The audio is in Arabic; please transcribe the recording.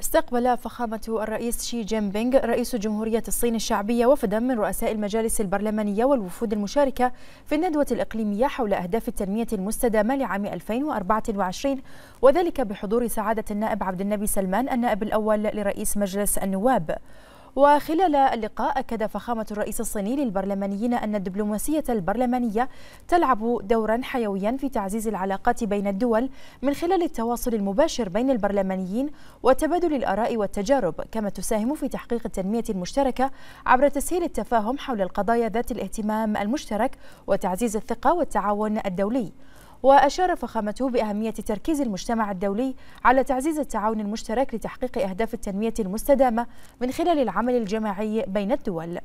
استقبل فخامة الرئيس شي جين بينغ رئيس جمهورية الصين الشعبية وفدا من رؤساء المجالس البرلمانية والوفود المشاركة في الندوة الإقليمية حول أهداف التنمية المستدامة لعام 2024 وذلك بحضور سعادة النائب عبد النبي سلمان النائب الأول لرئيس مجلس النواب وخلال اللقاء أكد فخامة الرئيس الصيني للبرلمانيين أن الدبلوماسية البرلمانية تلعب دورا حيويا في تعزيز العلاقات بين الدول من خلال التواصل المباشر بين البرلمانيين وتبادل الآراء والتجارب كما تساهم في تحقيق التنمية المشتركة عبر تسهيل التفاهم حول القضايا ذات الاهتمام المشترك وتعزيز الثقة والتعاون الدولي وأشار فخامته بأهمية تركيز المجتمع الدولي على تعزيز التعاون المشترك لتحقيق أهداف التنمية المستدامة من خلال العمل الجماعي بين الدول